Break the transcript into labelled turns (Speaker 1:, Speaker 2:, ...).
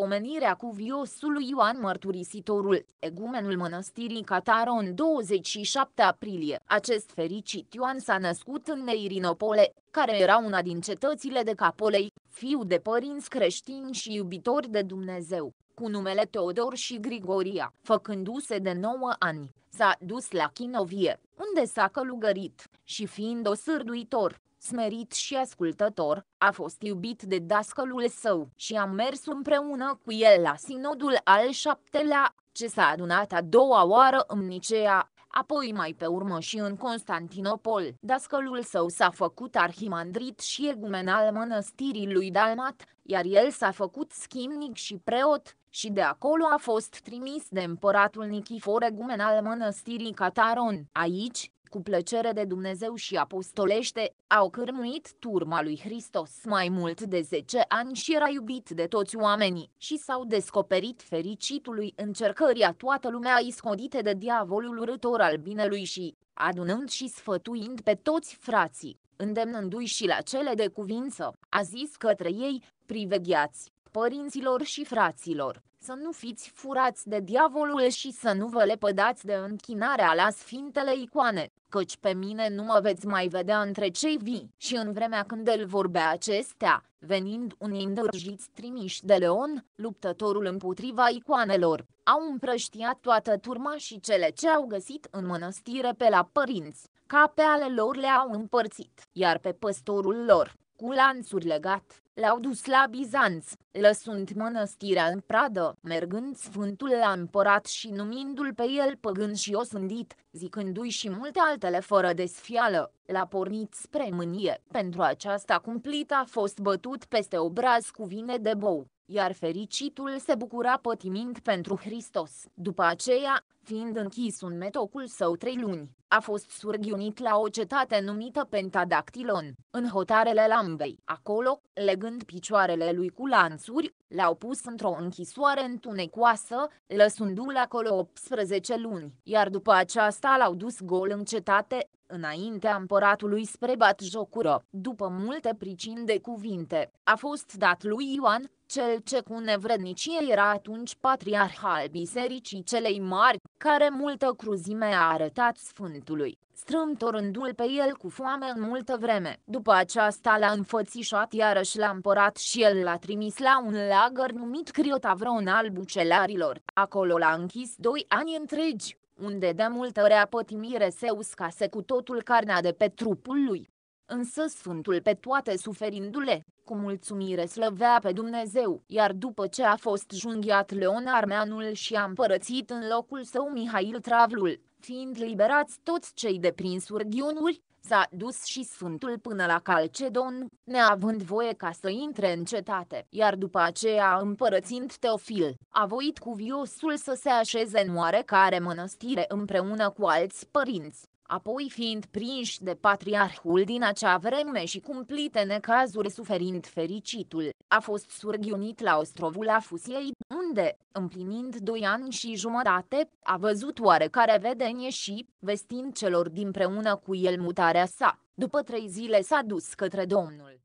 Speaker 1: pomenirea cuviosului Ioan Mărturisitorul, egumenul mănăstirii Cataron 27 aprilie. Acest fericit Ioan s-a născut în Neirinopole, care era una din cetățile de Capolei, fiu de părinți creștini și iubitori de Dumnezeu cu numele Teodor și Grigoria, făcându-se de 9 ani. S-a dus la Chinovie, unde s-a călugărit și fiind osârduitor, smerit și ascultător, a fost iubit de dascălul său și a mers împreună cu el la sinodul al șaptelea, ce s-a adunat a doua oară în Nicea, apoi mai pe urmă și în Constantinopol. Dascălul său s-a făcut arhimandrit și egumen al mănăstirii lui Dalmat, iar el s-a făcut schimnic și preot, și de acolo a fost trimis de împăratul Nichifor egumen al mănăstirii Cataron. Aici, cu plăcere de Dumnezeu și apostolește, au cârmuit turma lui Hristos mai mult de 10 ani și era iubit de toți oamenii și s-au descoperit fericitului încercăria toată lumea iscodite de diavolul urător al binelui și, adunând și sfătuind pe toți frații, îndemnându-i și la cele de cuvință, a zis către ei, privegheați, părinților și fraților, să nu fiți furați de diavolul și să nu vă lepădați de închinarea la sfintele icoane, căci pe mine nu mă veți mai vedea între cei vii. Și în vremea când el vorbea acestea, venind unii îndrăjiți trimiși de leon, luptătorul împotriva icoanelor, au împrăștiat toată turma și cele ce au găsit în mănăstire pe la părinți, ca pe ale lor le-au împărțit, iar pe păstorul lor, cu lanțuri legat, l-au dus la Bizanț, lăsând mănăstirea în pradă, mergând Sfântul la împărat și numindu-l pe el păgând și osândit, zicându-i și multe altele fără desfială, l-a pornit spre mânie, pentru aceasta cumplit a fost bătut peste obraz cu vine de bou iar fericitul se bucura pătimind pentru Hristos. După aceea, fiind închis un metocul său trei luni, a fost surghiunit la o cetate numită Pentadactilon, în hotarele Lambei. Acolo, legând picioarele lui cu lanțuri, l-au pus într-o închisoare întunecoasă, lăsându-l acolo 18 luni, iar după aceasta l-au dus gol în cetate, înaintea împăratului spre jocură. După multe pricini de cuvinte, a fost dat lui Ioan, cel ce cu nevrednicie era atunci patriarh al bisericii celei mari, care multă cruzime a arătat sfântului, strâmtorându-l pe el cu foame în multă vreme. După aceasta l-a înfățișat iarăși la împărat și el l-a trimis la un lagăr numit Criotavron al bucelarilor. Acolo l-a închis doi ani întregi, unde de multă rea pătimire se uscase cu totul carnea de pe trupul lui. Însă Sfântul pe toate suferindu-le, cu mulțumire slăvea pe Dumnezeu, iar după ce a fost junghiat Leon Armeanul și a împărățit în locul său Mihail Travlul, fiind liberați toți cei de prin surghiunuri, s-a dus și Sfântul până la Calcedon, neavând voie ca să intre în cetate, iar după aceea împărățind Teofil, a voit cuviosul să se așeze în oarecare mănăstire împreună cu alți părinți, apoi fiind prinși de patriarhul din acea vreme și cumplite necazuri suferind fericitul, a fost surghiunit la ostrovul Afusiei, unde, împlinind doi ani și jumătate, a văzut oarecare vedenie și, vestind celor din preună cu el mutarea sa, după trei zile s-a dus către Domnul.